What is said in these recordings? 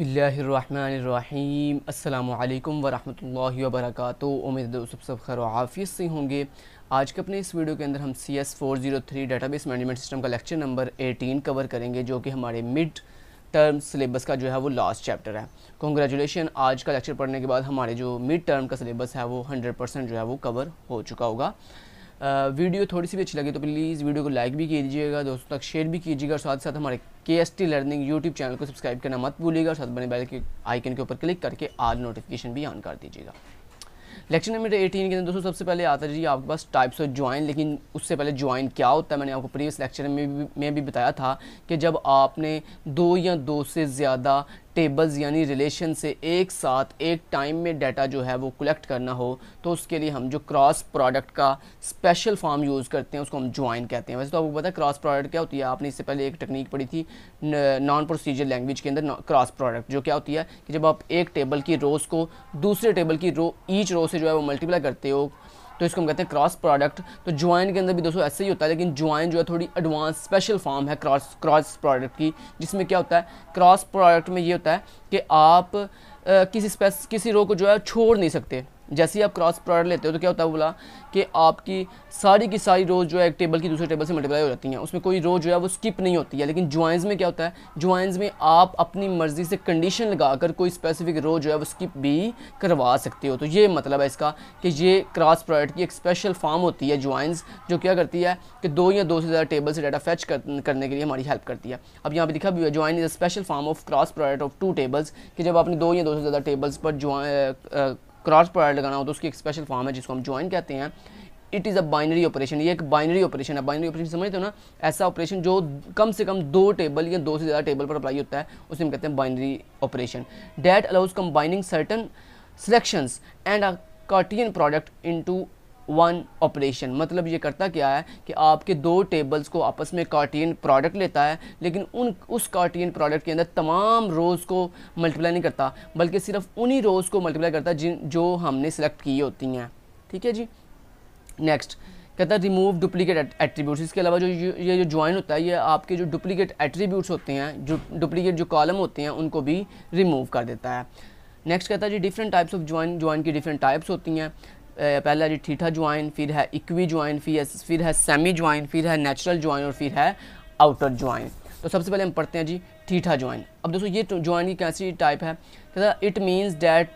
बसमीम अल्लाम वरहमल वबरक उम्मीद सब सब खैर आफियत से होंगे आज के अपने इस वीडियो के अंदर हम C S four zero three database management system का लेक्चर नंबर एटीन कवर करेंगे जो कि हमारे मिड टर्म सिलेबस का जो है वो लास्ट चैप्टर है कॉन्ग्रेचुलेशन आज का लेक्चर पढ़ने के बाद हमारे जो मिड टर्म का सिलेबस है वो हंड्रेड परसेंट जो है वो कवर हो चुका होगा वीडियो थोड़ी सी भी अच्छी लगी तो प्लीज़ वीडियो को लाइक भी कीजिएगा दोस्तों तक शेयर भी कीजिएगा और साथ साथ हमारे K S T learning YouTube channel को सब्सक्राइब करना मत भूलिएगा और साथ बने बैल के आइकन के ऊपर क्लिक करके आल नोटिफिकेशन भी ऑन कर दीजिएगा लेक्चर नंबर एटीन के अंदर दोस्तों सबसे पहले आता जी आपके पास टाइप्स ऑफ ज्वाइन लेकिन उससे पहले ज्वाइन क्या होता है मैंने आपको प्रीवियस लेक्चर में भी, में भी बताया था कि जब आपने दो या दो से ज़्यादा टेबल्स यानी रिलेशन से एक साथ एक टाइम में डाटा जो है वो कलेक्ट करना हो तो उसके लिए हम जो क्रॉस प्रोडक्ट का स्पेशल फॉर्म यूज़ करते हैं उसको हम ज्वाइन कहते हैं वैसे तो आपको पता है क्रॉस प्रोडक्ट क्या होती है आपने इससे पहले एक टेक्निक पढ़ी थी नॉन प्रोसीजर लैंग्वेज के अंदर क्रॉस प्रोडक्ट जो क्या होती है कि जब आप एक टेबल की रोज़ को दूसरे टेबल की रो ईच रो से जो है वो मल्टीप्लाई करते हो तो इसको हम कहते हैं क्रॉस प्रोडक्ट तो ज्वाइन के अंदर भी दोस्तों ऐसे ही होता है लेकिन ज्वाइन जो है थोड़ी एडवांस स्पेशल फॉर्म है क्रॉस क्रॉस प्रोडक्ट की जिसमें क्या होता है क्रॉस प्रोडक्ट में ये होता है कि आप आ, किसी स्पेस किसी रो को जो है छोड़ नहीं सकते जैसे ही आप क्रॉस प्रोडक्ट लेते हो तो क्या होता है बोला कि आपकी सारी की सारी रोज़ जो है एक टेबल की दूसरे टेबल से मल्टीप्लाई हो जाती हैं उसमें कोई रोज़ जो है वो स्किप नहीं होती है लेकिन ज्वाइंस में क्या होता है ज्वाइंस में आप अपनी मर्ज़ी से कंडीशन लगाकर कोई स्पेसिफिक रोज़ जो है वो स्किप भी करवा सकते हो तो ये मतलब है इसका कि ये क्रॉस प्रोडक्ट की एक स्पेशल फॉर्म होती है ज्वाइंस जो क्या करती है कि दो या दो से ज़्यादा टेबल से डाटा फैच कर, करने के लिए हमारी हेल्प करती है अब यहाँ पर लिखा भी हुआ join is a special form of cross product of two tables कि जब आपने दो या दो से ज़्यादा टेबल्स पर ज्वाइन क्रॉस प्रोडक्ट लगाना हो तो उसकी एक स्पेशल फॉर्म है जिसको हम ज्वाइन कहते हैं it is a binary operation ये एक बाइनरी ऑपरेशन है बाइनरी ऑपरेशन समझते हो ना ऐसा ऑपरेशन जो कम से कम दो टेबल या दो से ज़्यादा टेबल पर अप्लाई होता है उसे हम कहते हैं binary operation that allows combining certain selections and Cartesian product into one operation मतलब ये करता क्या है कि आपके दो टेबल्स को आपस में कार्टीन प्रोडक्ट लेता है लेकिन उन उस कार्टीन प्रोडक्ट के अंदर तमाम रोज़ को मल्टीप्लाई नहीं करता बल्कि सिर्फ उन्हीं रोज़ को मल्टीप्लाई करता जिन जो हमने सेलेक्ट की होती हैं ठीक है जी नेक्स्ट कहता है रिमूव डुप्लीकेट एट्रीब्यूट इसके अलावा जो ये जो ज्वाइन होता है ये आपके जो डुप्लीकेट एट्रीब्यूट्स होते हैं जो डुप्लीकेट जो कॉलम होते हैं उनको भी रिमूव कर देता है नेक्स्ट कहता है जी different types of join join की डिफरेंट टाइप्स होती हैं पहला जी ठीठा ज्वाइन फिर है इक्वी ज्वाइन फिर फिर है सेमी ज्वाइन फिर है नेचुरल ज्वाइन और फिर है आउटर ज्वाइन तो सबसे पहले हम पढ़ते हैं जी ठीठा ज्वाइन अब दोस्तों ये तो ज्वाइन की कैसी टाइप है कहता it means that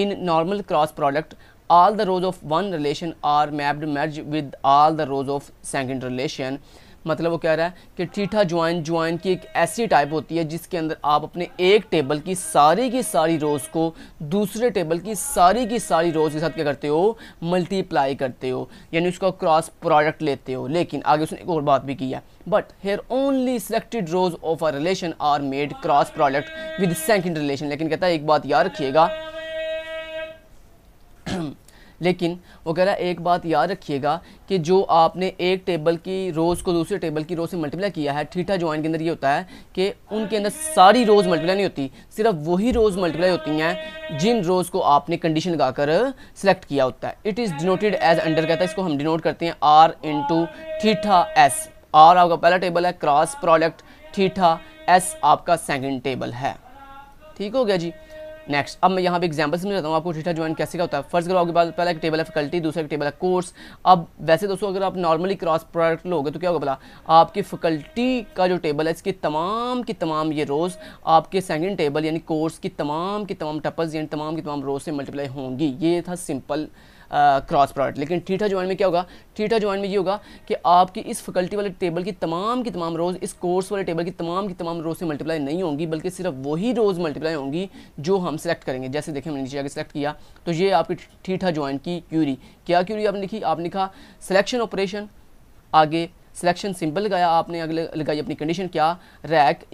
in normal cross product all the rows of one relation are mapped merge with all the rows of second relation मतलब वो कह रहा है कि टीठा ज्वाइन ज्वाइन की एक ऐसी टाइप होती है जिसके अंदर आप अपने एक टेबल की सारी की सारी रोज़ को दूसरे टेबल की सारी की सारी रोज़ के साथ क्या करते हो मल्टीप्लाई करते हो यानी उसका क्रॉस प्रोडक्ट लेते हो लेकिन आगे उसने एक और बात भी की है but here only selected rows of a relation are made cross product with second relation लेकिन कहता है एक बात याद रखिएगा लेकिन वगैरह एक बात याद रखिएगा कि जो आपने एक टेबल की रोज़ को दूसरे टेबल की रोज़ से मल्टीप्लाई किया है ठीठा ज्वाइन के अंदर ये होता है कि उनके अंदर सारी रोज़ मल्टीप्लाई नहीं होती सिर्फ वही रोज़ मल्टीप्लाई होती हैं जिन रोज़ को आपने कंडीशन लगाकर सेलेक्ट किया होता है it is denoted as under कहता है इसको हम डिनोट करते हैं R two theta S R आपका पहला टेबल है क्रॉस प्रोडक्ट ठीठा एस आपका सेकेंड टेबल है ठीक हो गया जी नेक्स्ट अब मैं यहाँ पे एग्जांपल समझाता हूँ आपको थीटा ज्वाइन कैसे का होता है फर्स्ट ग्राउ के बाद पहला एक टेबल है फैकल्टी दूसरा एक टेबल है कोर्स अब वैसे दोस्तों अगर आप नॉर्मली क्रॉस प्रोडक्ट लोगे तो क्या होगा बोला आपकी फैकल्टी का जो टेबल है इसकी तमाम की तमाम ये रोज़ आपके सेकेंड टेबल यानी कोर्स की तमाम की तमाम टपल्स यानी तमाम की तमाम रोज़ से मल्टीप्लाई होंगी ये था सिंपल क्रॉस प्रोडक्ट लेकिन ठीठा ज्वाइन में क्या होगा ठीठा ज्वाइन में ये होगा कि आपकी इस फैकल्टी वाले टेबल की तमाम की तमाम रोज़ इस कोर्स वाले टेबल की तमाम की तमाम रोज़ से मल्टीप्लाई नहीं होंगी बल्कि सिर्फ वही रोज़ मल्टीप्लाई होंगी जो हम सेलेक्ट करेंगे जैसे देखें मैंने नीचे आगे सेलेक्ट किया तो ये आपकी ठीठा ज्वाइन की क्यूरी क्या क्यूरी आपने लिखी आपने लिखा सिलेक्शन ऑपरेशन आगे सिलेक्शन सिंपल लगाया आपने अगले लगाई अपनी कंडीशन क्या rank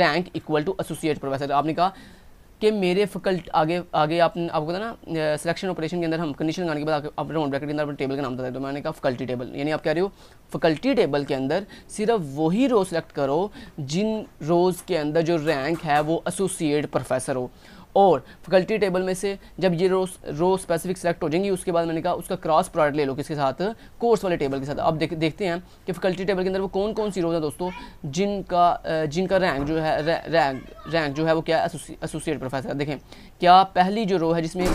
rank equal to associate professor आपने कहा कि मेरे फैकल्ट आगे आगे आपने आपको ना सिलेक्शन ऑपरेशन के अंदर हम कंडीशन लगाने के बाद अपने राउंड ब्रैकेट के अंदर अपने टेबल का नाम बता दे हो तो मैंने कहा फैकल्टी टेबल यानी आप कह रहे हो फैकल्टी टेबल के अंदर सिर्फ वही रो सेलेक्ट करो जिन रोज़ के अंदर जो रैंक है वो एसोसिएट प्रोफेसर हो और फैकल्टी टेबल में से जब ये रो रो स्पेसिफिक सेलेक्ट हो जाएंगी उसके बाद मैंने कहा उसका क्रॉस प्रोडक्ट ले लो किसके साथ कोर्स वाले टेबल के साथ अब देख देखते हैं कि फैकल्टी टेबल के अंदर वो कौन कौन सी रोज है दोस्तों जिनका जिनका रैंक जो है रैंक रैंक, जो है वो क्या है एसोसिएट प्रोफेसर देखें क्या पहली जो रो है जिसमें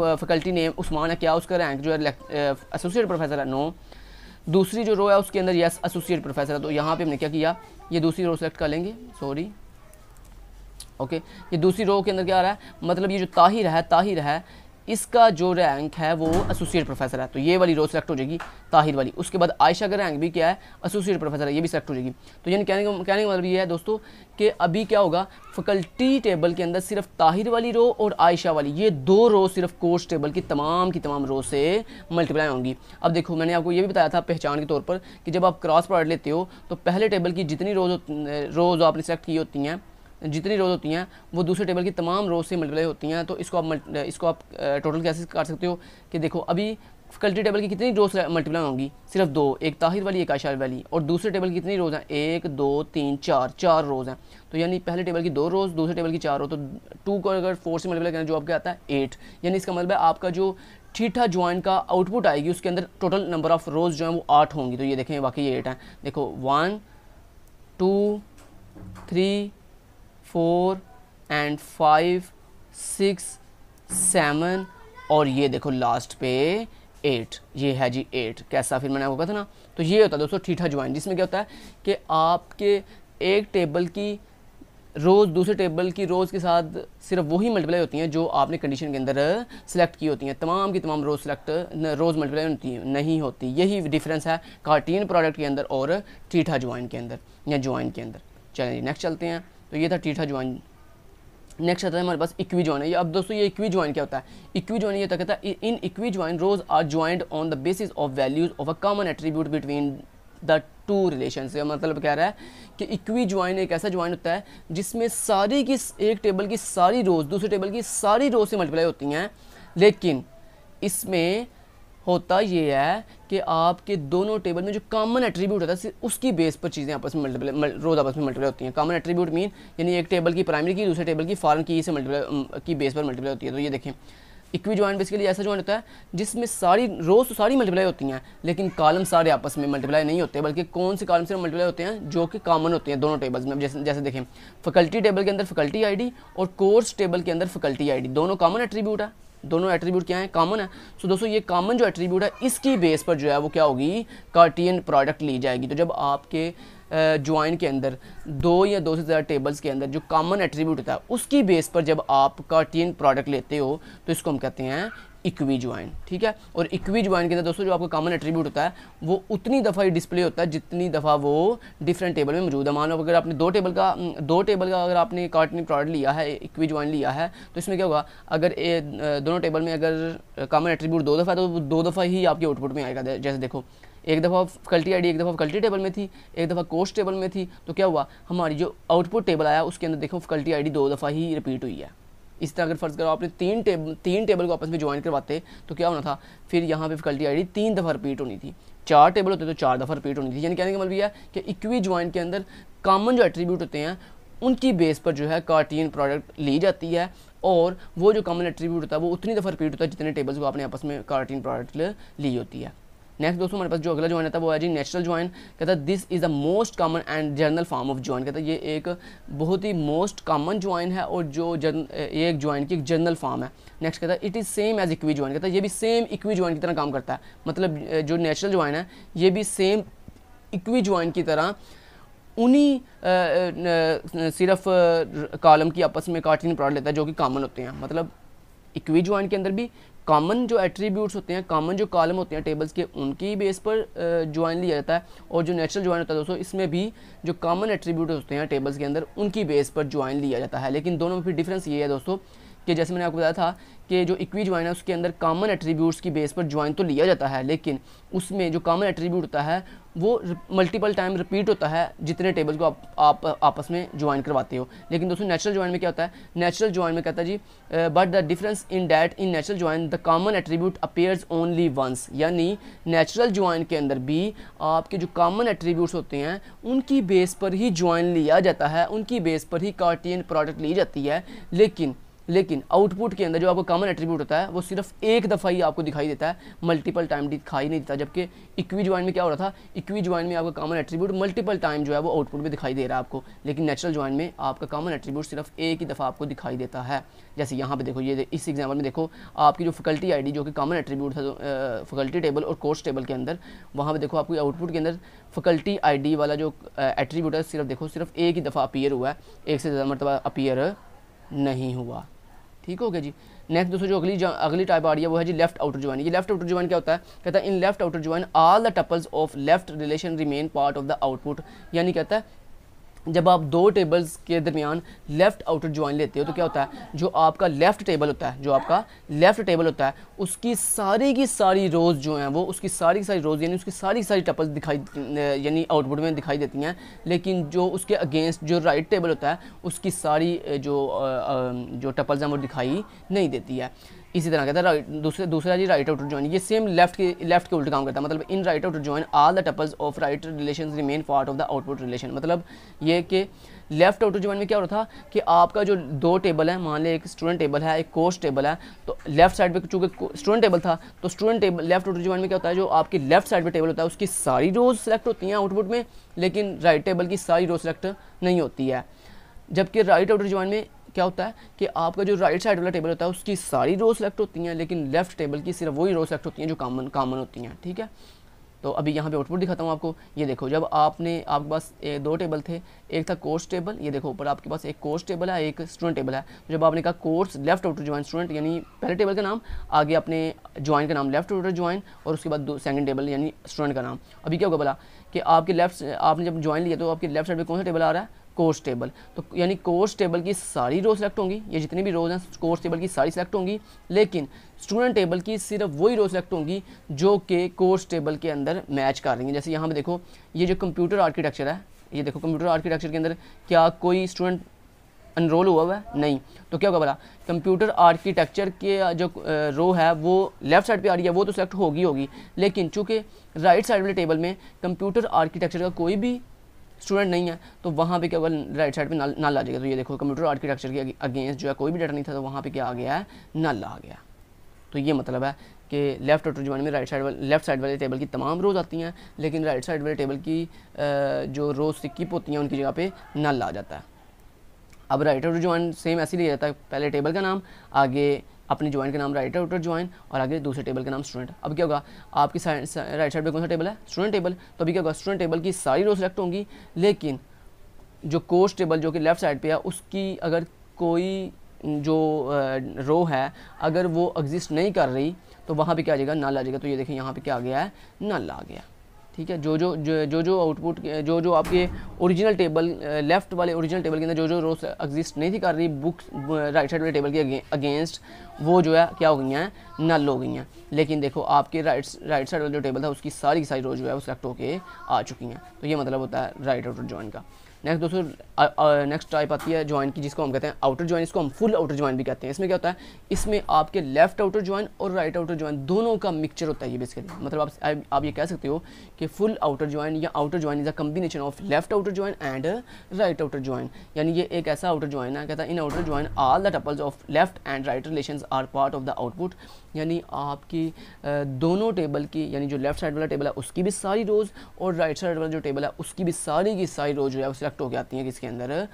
फैकल्टी नेम उस्मान है क्या उसका रैंक जो है एसोसिएट प्रोफेसर है नो दूसरी जो रो है उसके अंदर यस एसोसिएट प्रोफेसर है तो यहाँ पर हमने क्या किया ये दूसरी रो सेलेक्ट कर लेंगे सॉरी ओके ये दूसरी रो के अंदर क्या आ रहा है मतलब ये जो ताहिर है ताहिर है इसका जो रैंक है वो एसोसिएट प्रोफेसर है तो ये वाली रो सेलेक्ट हो जाएगी ताहिर वाली उसके बाद आयशा का रैंक भी क्या है एसोसिएट प्रोफेसर है ये भी सेलेक्ट हो जाएगी तो यानी कहने का कहने का मतलब ये है दोस्तों कि अभी क्या होगा फैकल्टी टेबल के अंदर सिर्फ ताहिर वाली रो और आयशा वाली ये दो रो सिर्फ कोर्स टेबल की तमाम की तमाम रो से मल्टीप्लाई होंगी अब देखो मैंने आपको ये भी बताया था पहचान के तौर पर कि जब आप क्रॉस प्रोडक्ट लेते हो तो पहले टेबल की जितनी रोज रोज आपने सेलेक्ट की होती हैं जितनी रोज़ होती हैं वो दूसरे टेबल की तमाम रोज़ से मल्टीप्लाई होती हैं तो इसको आप इसको आप टोटल कैसे कर सकते हो कि देखो अभी फैकल्टी टेबल की कितनी रोज़ मल्टीप्लाई होंगी सिर्फ दो एक ताहिर वाली एक आशार वाली और दूसरे टेबल की कितनी रोज़ हैं एक दो तीन चार चार रोज़ हैं तो यानी पहले टेबल की दो रोज़ दूसरे टेबल की चार हो तो टू को अगर फोर से मल्टीप्लाई करें जो आपके आता है एट यानी इसका मतलब है आपका जो ठीठा ज्वाइन का आउटपुट आएगी उसके अंदर टोटल नंबर ऑफ़ रोज़ जो है वो आठ होंगी तो ये देखें बाकी ये एट हैं देखो one two three four and five six seven और ये देखो लास्ट पे एट ये है जी एट कैसा फिर मैंने आपको कहा था ना तो ये होता है दोस्तों ठीठा ज्वाइन जिसमें क्या होता है कि आपके एक टेबल की रोज़ दूसरे टेबल की रोज़ के साथ सिर्फ वही मल्टीप्लाई होती हैं जो आपने कंडीशन के अंदर सेलेक्ट की होती हैं तमाम की तमाम रोज़ सेलेक्ट रोज़ मल्टीप्लाई होती हैं नहीं होती यही डिफरेंस है कार्टीन प्रोडक्ट के अंदर और टीठा ज्वाइन के अंदर या ज्वाइन के अंदर चलिए नेक्स्ट चलते हैं तो ये था टीठा ज्वाइन नेक्स्ट आता है हमारे पास इक्वी ज्वाइन है ये अब दोस्तों ये इक्वी ज्वाइन क्या होता है इक्वी ज्वाइन ये तक कहता है in equi join rows are joined on the basis of values of a common attribute between the two relation मतलब कह रहा है कि इक्वी ज्वाइन एक ऐसा ज्वाइन होता है जिसमें सारी की एक टेबल की सारी रोज दूसरे टेबल की सारी रोज से मल्टीप्लाई होती हैं लेकिन इसमें होता ये है कि आपके दोनों टेबल में जो कॉमन एट्रीब्यूट होता है उसकी बेस पर चीज़ें आपस में मल्टीप्ले रोज़ आपस में मल्टीप्लाई होती हैं कॉमन एट्रीब्यूट मीन यानी एक टेबल की प्राइमरी की दूसरे टेबल की फॉरन um, की से मल्टीप्लाई की बेस पर मल्टीप्लाई होती है तो ये देखें इक्वी जॉइंट बेसिकली ऐसा जॉइंट होता है जिसमें सारी रोज तो सारी मल्टीप्लाई होती हैं लेकिन कॉलम सारे आपस में मल्टीप्लाई नहीं होते बल्कि कौन से कॉलम से मल्टीप्लाई होते हैं जो कि कॉमन होते हैं दोनों टेबल्स में जैसे जैसे देखें फैकल्टी टेबल के अंदर फैकल्टी आईडी और कोर्स टेबल के अंदर फैकल्टी आईडी दोनों कॉमन एट्रीब्यूट है दोनों एट्रीब्यूट क्या है कॉमन है सो so, दोस्तों ये कॉमन जो एट्रीब्यूट है इसकी बेस पर जो है वो क्या होगी कार्टियन प्रोडक्ट ली जाएगी तो जब आपके ज्वाइन के अंदर दो या दो से ज़्यादा टेबल्स के अंदर जो कॉमन एट्रीब्यूट होता है उसकी बेस पर जब आप कार्टियन प्रोडक्ट लेते हो तो इसको हम कहते हैं इक्वी ज्वाइन ठीक है और इक्वी ज्वाइन के अंदर दोस्तों जो आपका कॉमन एट्रीब्यूट होता है वो उतनी दफ़ा ही डिस्प्ले होता है जितनी दफ़ा वो डिफरेंट टेबल में मौजूद है मान लो अगर आपने दो टेबल का दो टेबल का अगर आपने कार्टनी प्रोडक्ट लिया है इक्वी ज्वाइन लिया है तो इसमें क्या होगा अगर ए, दोनों टेबल में अगर कॉमन एट्रीब्यूट दो दफ़ा है तो दो दफ़ा ही आपके आउटपुट में आएगा जैसे देखो एक दफ़ा फैकल्टी आई एक दफ़ा फैकल्टी टेबल में थी एक दफ़ा कोर्स टेबल में थी तो क्या हुआ हमारी जो आउटपुट टेबल आया उसके अंदर देखो फैकल्टी आई दो दफ़ा ही रिपीट हुई है इस तरह अगर फर्ज करो आपने तीन टेबल तीन टेबल को आपस में ज्वाइन करवाते तो क्या होना था फिर यहाँ पे फिकल्टी आई तीन दफ़ा रिपीट होनी थी चार टेबल होते तो चार दफ़ा रिपीट होनी थी यानी कहने का मतलब यह है कि इक्वी ज्वाइन के अंदर कॉमन जो एट्रीब्यूट होते हैं उनकी बेस पर जो है कार्टीन प्रोडक्ट ली जाती है और वो जो कॉमन एट्रीब्यूट होता है वो उतनी दफ़ा रिपीट होता है जितने टेबल्स को आपने आपस में कार्टीन प्रोडक्ट ली होती है नेक्स्ट दोस्तों हमारे पास जो अगला ज्वाइन आता है वो है जी नेचुरल ज्वाइन कहता है this is the most common and general form of join कहता है ये एक बहुत ही मोस्ट कॉमन ज्वाइन है और जो ये एक ज्वाइन की एक जनरल फॉर्म है नेक्स्ट कहता है it is same as equi join कहता है ये भी सेम इक्वी ज्वाइन की तरह काम करता है मतलब जो नेचुरल ज्वाइन है ये भी सेम इक्वी ज्वाइन की तरह उन्हीं सिर्फ कॉलम की आपस में कार्टिन प्रॉड लेता है जो कि कॉमन होते हैं मतलब इक्वी ज्वाइंट के अंदर भी कॉमन जो एट्रीब्यूट्स होते हैं कॉमन जो कॉलम होते हैं टेबल्स के उनकी बेस पर ज्वाइन लिया जाता है और जो नेचुरल ज्वाइन होता है दोस्तों इसमें भी जो कॉमन एट्रीब्यूट होते हैं टेबल्स के अंदर उनकी बेस पर ज्वाइन लिया जाता है लेकिन दोनों में फिर डिफरेंस ये है दोस्तों कि जैसे मैंने आपको बताया था कि जो इक्वी ज्वाइन है उसके अंदर कॉमन एट्रीब्यूट्स की बेस पर ज्वाइन तो लिया जाता है लेकिन उसमें जो कॉमन एट्रीब्यूट होता है वो मल्टीपल टाइम रिपीट होता है जितने टेबल को आप, आप आपस में ज्वाइन करवाते हो लेकिन दोस्तों नेचुरल ज्वाइन में क्या होता है नेचुरल ज्वाइन में कहता है जी but the difference in that in natural join the common attribute appears only once यानी नेचुरल ज्वाइन के अंदर भी आपके जो कॉमन एट्रीब्यूट्स होते हैं उनकी बेस पर ही ज्वाइन लिया जाता है उनकी बेस पर ही कार्टियन प्रोडक्ट ली जाती है लेकिन लेकिन आउटपुट के अंदर जो आपका कॉमन एट्रीब्यूट होता है वो सिर्फ एक दफ़ा ही आपको दिखाई देता है मल्टीपल टाइम दिखाई नहीं देता जबकि इक्वी ज्वाइन में क्या हो रहा था इक्वी ज्वाइन में आपका कॉमन एट्रीब्यूट मल्टीपल टाइम जो है वो आउटपुट में दिखाई दे रहा है आपको लेकिन नेचुरल ज्वाइन में आपका कॉमन एट्रीब्यूट सिर्फ एक ही दफ़ा आपको दिखाई देता है जैसे यहाँ पर देखो ये इस एग्जाम्पल में देखो आपकी जो फैकल्टी आई जो कि कॉमन एट्रीब्यूट था फैकल्टी टेबल और कोर्स टेबल के अंदर वहाँ पर देखो आपकी आउटपुट के अंदर फैकल्टी आई वाला जो एट्रीब्यूट है सिर्फ देखो सिर्फ एक ही दफ़ा अपीयर हुआ है एक से ज़्यादा मरतबा अपीयर नहीं हुआ ठीक हो गया जी नेक्स्ट दोस्तों जो अगली अगली टाइप आ रही है वो है जी लेफ्ट आउटर ज्वाइन ये लेफ्ट आउटर ज्वाइन क्या होता है कहता है in left outer join all the tuples of left relation remain part of the output यानी कहता है जब आप दो टेबल्स के दरमियान लेफ़्ट आउटर ज्वाइन लेते हो तो क्या होता है जो आपका लेफ़्ट टेबल होता है जो आपका लेफ़्ट टेबल होता है उसकी सारी की सारी रोज़ जो हैं वो उसकी सारी की सारी रोज़ यानी उसकी सारी की सारी टपल्स दिखाई यानी आउटपुट में दिखाई देती हैं लेकिन जो उसके अगेंस्ट जो राइट टेबल होता है उसकी सारी जो जो टपल्स हैं वो दिखाई नहीं देती है इसी तरह कहता है दूसरे दूसरा जी राइट आउट ज्वाइन ये सेम लेफ्ट के लेफ्ट के उल्ट काम करता है मतलब in right out join all the tuples of right relation remain part of the output relation मतलब ये कि लेफ्ट आउट ज्वाइन में क्या हो रहा था कि आपका जो दो टेबल है मान लें एक स्टूडेंट टेबल है एक कोर्स टेबल है तो लेफ्ट साइड पर चूंकि स्टूडेंट टेबल था तो student table left out join में क्या होता है जो आपकी लेफ्ट साइड पर टेबल होता है उसकी सारी रोज सेलेक्ट होती हैं आउटपुट में लेकिन राइट टेबल की सारी रोज सेलेक्ट नहीं होती है जबकि राइट आउटर ज्वाइन में क्या होता है कि आपका जो राइट साइड वाला टेबल होता है उसकी सारी रो सेलेक्ट होती हैं लेकिन लेफ्ट टेबल की सिर्फ वही रो सेलेक्ट होती हैं जो कामन कामन होती हैं ठीक है तो अभी यहाँ पे आउटपुट दिखाता हूँ आपको ये देखो जब आपने आपके पास दो टेबल थे एक था कोर्स टेबल ये देखो ऊपर आपके पास एक कोर्स टेबल है एक स्टूडेंट टेबल है तो जब आपने कहा course left outer join student यानी पहले टेबल का नाम आगे अपने ज्वाइन का नाम लेफ्ट आउटर ज्वाइन और उसके बाद दो सेकंड टेबल यानी स्टूडेंट का नाम अभी क्या होगा बोला कि आपके लेफ्ट आपने जब ज्वाइन लिया तो आपके लेफ्ट साइड पर कौन सा टेबल आ रहा है कोर्स टेबल तो यानी कोर्स टेबल की सारी रो सेलेक्ट होंगी ये जितनी भी रोज हैं कोर्स टेबल की सारी सेलेक्ट होंगी लेकिन स्टूडेंट टेबल की सिर्फ वही रो सेलेक्ट होंगी जो कि कोर्स टेबल के अंदर मैच कर रही हैं जैसे यहाँ पर देखो ये जो कंप्यूटर आर्किटेक्चर है ये देखो कंप्यूटर आर्किटेक्चर के अंदर क्या कोई स्टूडेंट अनरोल हुआ हुआ है नहीं तो क्या होगा बोला कंप्यूटर आर्किटेक्चर के जो रो है वो लेफ्ट साइड पे आ रही है वो तो सेलेक्ट होगी होगी लेकिन चूँकि राइट साइड वाले टेबल में कंप्यूटर आर्किटेक्चर का कोई भी स्टूडेंट नहीं है तो वहाँ पे केवल राइट साइड पे नल नल आ जाएगा तो ये देखो कंप्यूटर आर्किटेक्चर के अगेंस्ट जो है कोई भी डाटा नहीं था तो वहाँ पे क्या आ गया है नल आ गया तो ये मतलब है कि लेफ्ट और जमाने में राइट साइड लेफ्ट साइड वाले टेबल की तमाम रोज़ आती हैं लेकिन राइट साइड वाले टेबल की जो रोज़ सिक्किप होती हैं उनकी जगह पर नल आ जाता है अब राइट और जुबान सेम ऐसे ही लिया जाता है पहले टेबल का नाम आगे अपने ज्वाइन का नाम राइटर आउटर ज्वाइन और आगे दूसरे टेबल का नाम स्टूडेंट अब क्या होगा आपकी राइट साइड पर कौन सा टेबल है स्टूडेंट टेबल तो अभी क्या होगा स्टूडेंट टेबल की सारी रो सेलेक्ट होंगी लेकिन जो कोर्स टेबल जो कि लेफ्ट साइड पर है उसकी अगर कोई जो रो है अगर वो एग्जिस्ट नहीं कर रही तो वहाँ पे क्या आ जाएगा नल आ जाएगा तो ये देखिए यहाँ पे क्या आ गया है नल आ गया ठीक है जो जो जो जो आउटपुट जो जो आपके ओरिजिनल टेबल लेफ्ट वाले ओरिजिनल टेबल के अंदर जो जो रोज एग्जिस्ट नहीं थी कर रही बुक राइट साइड वाले टेबल के अगेंस्ट वो जो है क्या हो गई हैं नल हो गई हैं लेकिन देखो आपके राइट राइट साइड वाला जो टेबल था उसकी सारी की सारी रोज जो है वो सेलेक्ट होकर आ चुकी हैं तो ये मतलब होता है राइट आउटर ज्वाइन का नेक्स्ट दोस्तों नेक्स्ट टाइप आती है ज्वाइन की जिसको हम कहते हैं आउटर ज्वाइन इसको हम फुल आउटर ज्वाइन भी कहते हैं इसमें क्या होता है इसमें आपके लेफ्ट आउटर ज्वाइन और राइट आउटर ज्वाइन दोनों का मिक्सचर होता है ये बेसिकली मतलब आप आप ये कह सकते हो कि फुल आउटर ज्वाइन या outer join is a combination of left outer join and right outer join यानी ये एक ऐसा आउटर ज्वाइन है कहता है in outer join all the tuples of left and right relation are part of the output यानी आपकी दोनों टेबल की यानी जो लेफ्ट साइड वाला टेबल है उसकी भी सारी रोज़ और राइट साइड वाला जो टेबल है उसकी भी सारी की सारी रोज़ जो है वो सिलेक्ट होकर आती हैं किसके अंदर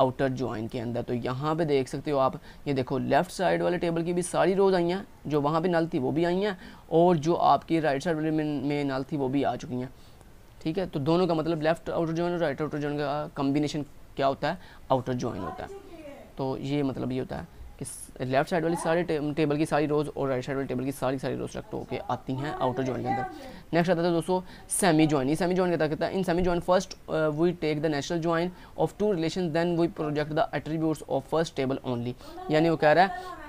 आउटर ज्वाइन के अंदर तो यहाँ पे देख सकते हो आप ये देखो लेफ़्ट साइड वाले टेबल की भी सारी रोज़ आई हैं जो वहाँ पे नल थी वो भी आई हैं और जो आपकी राइट साइड वाले में, में नल थी वो भी आ चुकी हैं ठीक है तो दोनों का मतलब लेफ़्ट आउटर ज्वाइन और राइट आउटर ज्वाइन का कम्बिनेशन क्या होता है आउटर ज्वाइन होता है तो ये मतलब ये होता है लेफ्ट साइड वाली सारी टेबल की सारी रोज़ और राइट साइड वाली टेबल की सारी सारी रोज़ रक्त होकर आती हैं आउटर जॉइन के अंदर नेक्स्ट आता है दोस्तों सेमी ज्वाइन सेमी ज्वाइन कहता कहता है in semi join first we take the national join of two relation then we project the attributes of first table only यानी वो कह रहा है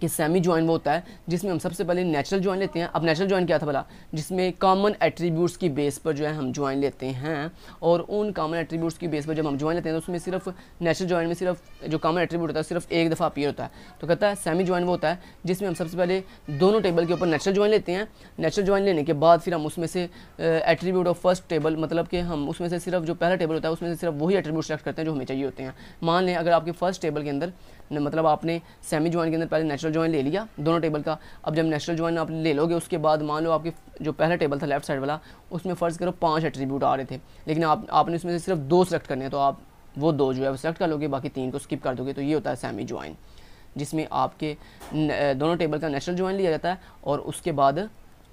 कि सेमी ज्वाइन वो होता है जिसमें हम सबसे पहले नेचुरल ज्वाइन लेते हैं अब नेचुरल ज्वाइन क्या था भला जिसमें कॉमन एट्रीब्यूट्स की बेस पर जो है हम ज्वाइन लेते हैं और उन कॉमन एट्रीब्यूट्स की बेस पर जब हम ज्वाइन लेते हैं तो उसमें सिर्फ नेचुरल ज्वाइन में सिर्फ जो कॉमन एट्रीब्यूट होता है सिर्फ एक दफ़ा अपीयर होता है तो कहता है सेमी ज्वाइन वो होता है जिसमें हम सबसे पहले दोनों टेबल के ऊपर नेचुरल ज्वाइन लेते हैं नेचुरल ज्वाइन लेने के बाद फिर हम उसमें से एट्रीब्यूट ऑफ फर्स्ट टेबल मतलब कि हम उसमें से सिर्फ जो पहला टेबल होता है उसमें से सिर्फ वही एट्रीब्यूट सेलेक्ट करते हैं जो हमें चाहिए होते हैं मान लें अगर आपके फर्स्ट टेबल के अंदर मतलब आपने सेमी ज्वाइन के अंदर पहले नेचुरल ज्वाइन ले लिया दोनों टेबल का अब जब नेचुरल ज्वाइन आप ले लोगे उसके बाद मान लो आपके जो पहला टेबल था लेफ्ट साइड वाला उसमें फ़र्ज़ करो पाँच एट्रीब्यूट आ रहे थे लेकिन आप आपने उसमें से सिर्फ दो सेलेक्ट करने हैं तो आप वो दो जो है वो सेलेक्ट कर लोगे बाकी तीन को स्किप कर दोगे तो ये होता है सेमी ज्वाइन जिसमें आपके दोनों टेबल का नेचुरल ज्वाइन लिया जाता है और उसके बाद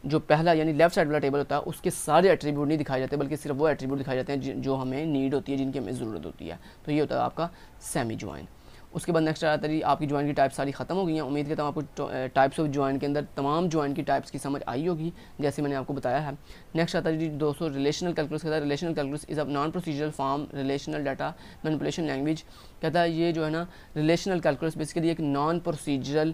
जो पहला यानी लेफ्ट साइड वाला टेबल होता है उसके सारे एट्रीब्यूट नहीं दिखाए जाते बल्कि सिर्फ वो एट्रीब्यूट दिखाए जाते हैं जो हमें नीड होती है जिनकी हमें ज़रूरत होती है तो ये होता है आपका सेमी ज्वाइन उसके बाद नेक्स्ट आया आपकी ज्वाइन की टाइप सारी ख़त्म हो गई हैं उम्मीद करता हूँ आपको टाइप्स ऑफ ज्वाइन के अंदर तमाम ज्वाइन की टाइप्स की समझ आई होगी जैसे मैंने आपको बताया है नेक्स्ट आता है जी दोस्तों रिलेशनल कैलकुलस कहता है relational calculus is a non procedural form relational data manipulation language कहता है ये जो है ना रिलेशनल कैलकुलस बेसिकली एक non procedural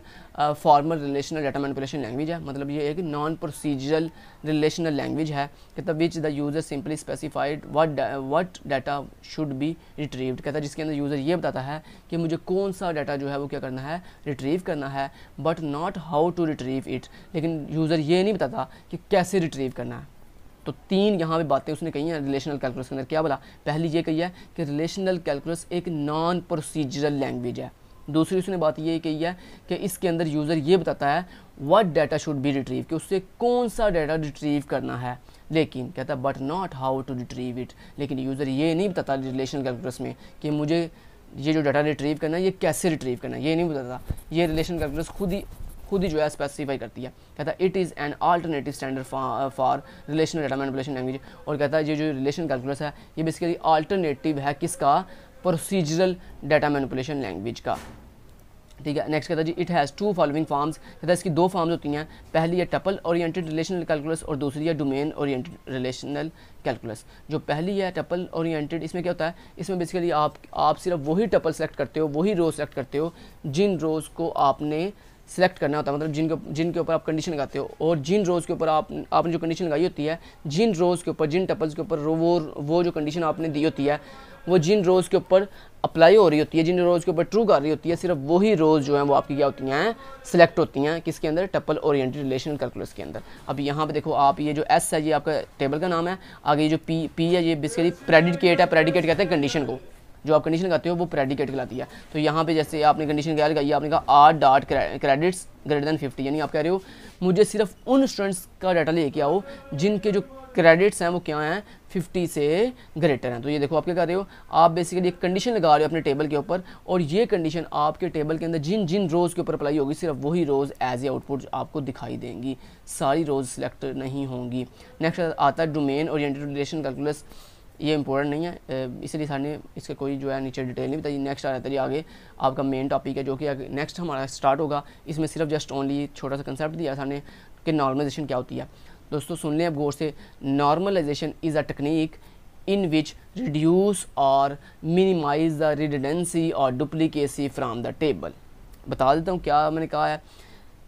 formal relational data manipulation language है मतलब ये एक नॉन प्रोसीजरल रिलेशनल लैंग्वेज है कहता which the user simply specified what what data should be retrieved कहता है जिसके अंदर यूज़र ये बताता है कि मुझे कौन सा डाटा जो है वो क्या करना है रिट्रीव करना है but not how to retrieve it लेकिन यूज़र ये नहीं बताता कि कैसे रिट्रीव करना है तो तीन यहाँ पे बातें उसने कही हैं रिलेशनल कैलकुलस के अंदर क्या बोला पहली ये कही है कि रिलेशनल कैलकुलस एक नॉन प्रोसीजरल लैंग्वेज है दूसरी उसने बात ये कही है कि इसके अंदर यूज़र ये बताता है what data should be retrieve कि उससे कौन सा डाटा रिट्रीव करना है लेकिन कहता है but not how to retrieve it लेकिन यूज़र ये नहीं बताता रिलेशनल कैलकुलस में कि मुझे ये जो डाटा रिट्रीव करना है ये कैसे रिट्रीव करना है ये नहीं बताता ये रिलेशन कैलकुलस खुद ही खुद ही जो है स्पेसिफाई करती है कहता है it is an alternative standard for relation data manipulation language और कहता है ये जो रिलेशन कैलकुलस है ये बेसिकली आल्टरनेटिव है किसका प्रोसीजरल डाटा मैनिपुलेशन लैंग्वेज का ठीक है नेक्स्ट कहता है जी it has two following forms कहता है इसकी दो फॉर्म्स होती हैं पहली है टपल ओरिएंटेड रिलेशनल कैलकुलस और दूसरी है डोमेन ओरिएंटेड रिलेशनल कैलकुलस जो पहली है टपल ओरिएंटेड इसमें क्या होता है इसमें बेसिकली आप आप सिर्फ वही टपल सेलेक्ट करते हो वही रोज सेलेक्ट करते हो जिन रोज़ को आपने सेलेक्ट करना होता है मतलब जिनके जिनके ऊपर आप कंडीशन लगाते हो और जिन रोज़ के ऊपर आप आपने जो कंडीशन लगाई होती है जिन रोज़ के ऊपर जिन टपल्स के ऊपर वो वो जो कंडीशन आपने दी होती है वो जिन रोज़ के ऊपर अप्लाई हो रही होती है जिन रोज़ के ऊपर ट्रू कर रही होती है सिर्फ वही रोज़ जो है वो आपकी क्या होती हैं सेलेक्ट होती हैं किसके अंदर टपल ओरिएंटेड रिलेशन कैलकुलस के अंदर अब यहाँ पे देखो आप ये जो एस है ये आपका टेबल का नाम है आगे ये जो पी पी है ये बेसिकली प्रेडिकेट है प्रेडिकेट कहते हैं कंडीशन को जो आप कंडीशन लगाते हो वो प्रेडिकेट कहलाती है तो यहाँ पे जैसे आपने कंडीशन क्या लगाई आपने कहा R dot credits greater than fifty यानी आप कह रहे हो मुझे सिर्फ उन स्टूडेंट्स का डाटा लेके आओ जिनके जो क्रेडिट्स हैं वो क्या हैं 50 से ग्रेटर हैं तो ये देखो आप क्या कर रहे हो आप बेसिकली एक कंडीशन लगा रहे हो अपने टेबल के ऊपर और ये कंडीशन आपके टेबल के अंदर जिन जिन रोज़ के ऊपर अप्लाई होगी सिर्फ वही रोज़ एज ए आउटपुट आपको दिखाई देंगी सारी रोज़ सिलेक्ट नहीं होंगी नेक्स्ट आता है डोमेन ओरिएंटेड रिलेशन कैलकुलस ये इंपॉर्टेंट नहीं है इसलिए सर ने इसके कोई जो है नीचे डिटेल नहीं बताई नेक्स्ट आ जाता है आगे आपका मेन टॉपिक है जो कि नेक्स्ट हमारा स्टार्ट होगा इसमें सिर्फ जस्ट ओनली छोटा सा कंसेप्ट दिया सर ने कि नॉर्मलाइजेशन क्या होती है दोस्तों सुन लें अब गौर से normalization is a technique in which reduce और मिनिमाइज द रिडेंसी और डुप्लीकेसी फ्राम द टेबल बता देता हूँ क्या मैंने कहा है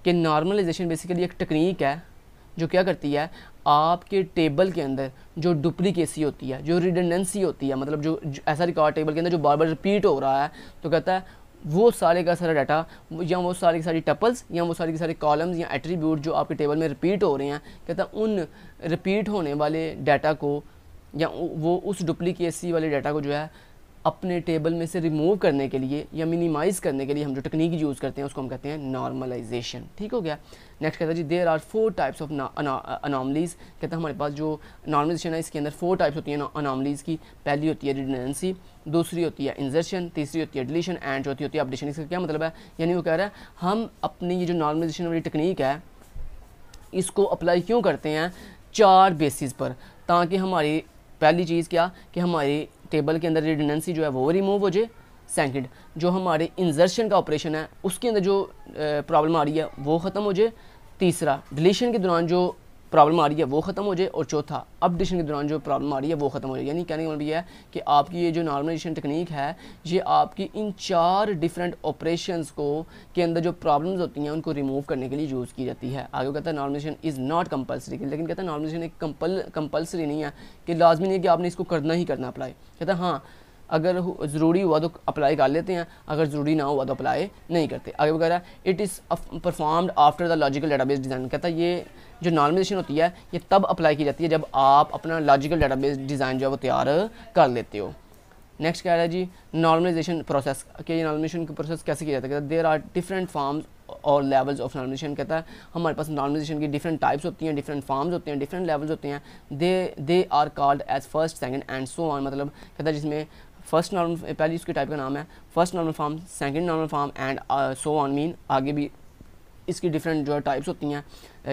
कि नॉर्मलाइजेशन बेसिकली एक टेक्निक है जो क्या करती है आपके टेबल के अंदर जो डुप्लीकेसी होती है जो रिडेंडेंसी होती है मतलब जो, ऐसा रिकॉर्ड टेबल के अंदर जो बार बार रिपीट हो रहा है तो कहता है वो सारे का सारा डाटा या वो सारी की सारी टपल्स या वो सारे के सारे कॉलम्स या एट्रीब्यूट जो आपके टेबल में रिपीट हो रहे हैं कहता उन रिपीट होने वाले डाटा को या वो उस डुप्लीकेसी वाले डाटा को जो है अपने टेबल में से रिमूव करने के लिए या मिनिमाइज़ करने के लिए हम जो टेक्निक यूज़ करते हैं उसको हम कहते हैं नॉर्मलाइजेशन ठीक हो गया नेक्स्ट कहता है जी there are four types of anomalies कहते हैं हमारे पास जो नॉर्मलाइजेशन है इसके अंदर फोर टाइप्स होती हैं अनामलीज़ की पहली होती है रिडनेंसी दूसरी होती है इंजर्शन तीसरी होती है डिलीशन एंड चौथी होती है अपडेशन इसका क्या मतलब है यानी वो कह रहा है हम अपनी ये जो नॉर्मलाइजेशन वाली टेक्निक है इसको अप्लाई क्यों करते हैं चार बेसिस पर ताकि हमारी पहली चीज़ क्या कि हमारी टेबल के अंदर रिडेंडेंसी जो है वो रिमूव हो जाए सेकेंड जो हमारे इंजर्शन का ऑपरेशन है उसके अंदर जो प्रॉब्लम आ रही है वो ख़त्म हो जाए तीसरा डिलीशन के दौरान जो प्रॉब्लम आ रही है वो ख़त्म हो जाए और चौथा अपडेशन के दौरान जो प्रॉब्लम आ रही है वो ख़त्म हो जाए यानी कहने का मतलब यह है कि आपकी ये जो नॉर्मलाइजेशन टेक्निक है ये आपकी इन चार डिफरेंट ऑपरेशन को के अंदर जो प्रॉब्लम्स होती हैं उनको रिमूव करने के लिए यूज़ की जाती है आगे कहता है नॉर्मलाइजेशन इज़ नॉट कंपलसरी लेकिन कहता है नॉर्मलाइजेशन एक कंपल कंपलसरी नहीं है कि लाजमी नहीं है कि आपने इसको करना ही करना अप्लाई कहता है हाँ अगर ज़रूरी हुआ तो अप्लाई कर लेते हैं अगर ज़रूरी ना हुआ तो अप्लाई नहीं करते आगे वगैरह it is performed after the logical base design कहता है ये जो नॉर्मलाइजेशन होती है ये तब अप्लाई की जाती है जब आप अपना लॉजिकल बेस डिज़ाइन जो है वो तैयार कर लेते हो नेक्स्ट कह रहा है जी नॉर्मलाइजेशन प्रोसेस के ये नॉर्मलाइजेशन का प्रोसेस कैसे किया जाता है देर आर डिफरेंट फॉर्म्स और लेवल्स ऑफ नॉर्मलाइजेशन कहता है हमारे पास नॉर्मलाइजेशन की डिफरेंट टाइप्स होती हैं डिफरेंट फॉर्म्स होते हैं डिफरेंट लेवल्स होते हैं they they are called as first second and so on मतलब कहता है जिसमें फर्स्ट नॉर्मल पहले इसके टाइप का नाम है first normal form second normal form and so on mean आगे भी इसकी डिफरेंट जो है टाइप्स होती हैं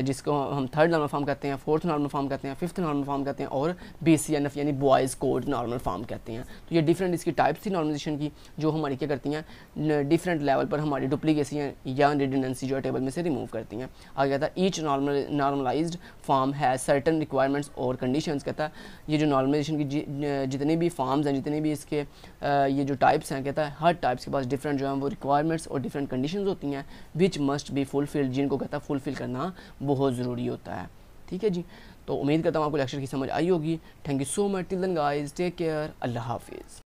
जिसको हम थर्ड नॉर्मल फॉर्म कहते हैं फोर्थ नॉर्मल फॉर्म कहते हैं फिफ्थ नॉर्मल फॉर्म कहते हैं और बी सी एन एफ यानी बॉयज़ कोड नॉर्मल फॉर्म कहते हैं तो ये डिफरेंट इसकी टाइप्स थी नॉर्मलाइजेशन की जो हमारी क्या करती हैं डिफरेंट लेवल पर हमारी डुप्लीकेसी या रिडेंडेंसी जो है टेबल में से रिमूव करती हैं आगे कहता है ईच नॉर्मल नॉर्मलाइज फॉर्म है सर्टन रिक्वायरमेंट्स और कंडीशन कहता है ये जो नॉर्मलाइजेशन की जितने भी फॉर्म्स हैं जितने भी इसके ये जो टाइप्स हैं कहता है हर टाइप्स के पास डिफरेंट जो है वो रिक्वायरमेंट्स और डिफरेंट कंडीशन होती हैं विच मस्ट बी फुलफिल्ड जिनको कहता है फुलफिल करना बहुत ज़रूरी होता है ठीक है जी तो उम्मीद करता हूँ आपको लेक्चर की समझ आई होगी thank you so much till then guys take care अल्लाह हाफिज़